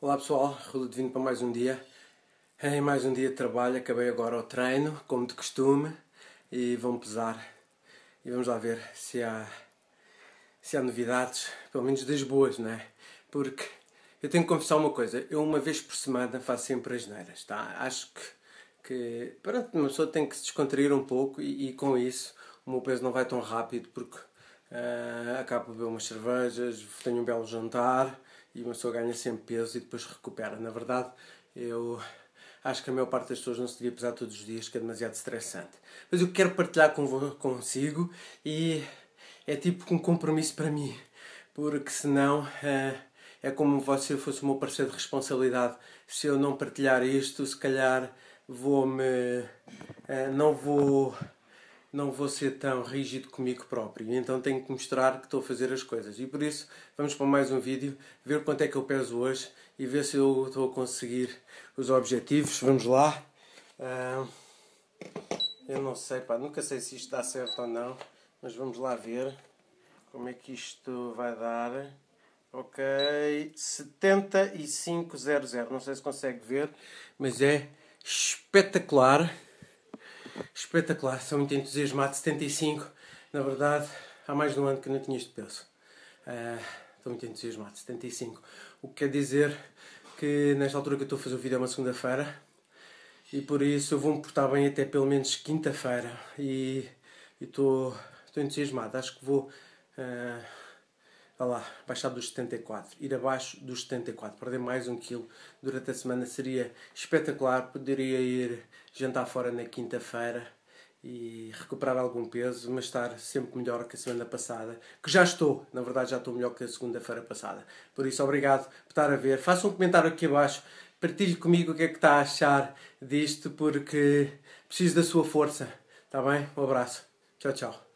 Olá pessoal, Rulo Vindo para mais um dia. É, em mais um dia de trabalho, acabei agora o treino, como de costume, e vão pesar. E vamos lá ver se há, se há novidades, pelo menos das boas, não é? Porque eu tenho que confessar uma coisa, eu uma vez por semana faço sempre as neiras, tá? Acho que, que pronto, uma pessoa tem que se descontrair um pouco e, e com isso o meu peso não vai tão rápido porque uh, acabo de beber umas cervejas, tenho um belo jantar e uma pessoa ganha sempre peso e depois recupera. Na verdade, eu acho que a maior parte das pessoas não se devia pesar todos os dias, que é demasiado estressante. Mas eu quero partilhar consigo e é tipo um compromisso para mim, porque senão eh, é como se eu fosse o meu parceiro de responsabilidade. Se eu não partilhar isto, se calhar vou-me. Eh, não vou não vou ser tão rígido comigo próprio, então tenho que mostrar que estou a fazer as coisas. E por isso, vamos para mais um vídeo, ver quanto é que eu peso hoje e ver se eu estou a conseguir os objetivos. Vamos lá. Ah, eu não sei, pá, nunca sei se isto dá certo ou não, mas vamos lá ver como é que isto vai dar. Ok, 7500, não sei se consegue ver, mas é espetacular espetacular, sou muito entusiasmado, 75, na verdade há mais de um ano que não tinha este peso. Uh, estou muito entusiasmado, 75. O que quer dizer que nesta altura que eu estou a fazer o vídeo é uma segunda-feira e por isso eu vou-me portar bem até pelo menos quinta-feira e estou entusiasmado, acho que vou... Uh, Vá lá, baixar dos 74, ir abaixo dos 74, perder mais um quilo durante a semana seria espetacular. Poderia ir jantar fora na quinta-feira e recuperar algum peso, mas estar sempre melhor que a semana passada, que já estou, na verdade já estou melhor que a segunda-feira passada. Por isso, obrigado por estar a ver. Faça um comentário aqui abaixo, partilhe comigo o que é que está a achar disto, porque preciso da sua força. Está bem? Um abraço. Tchau, tchau.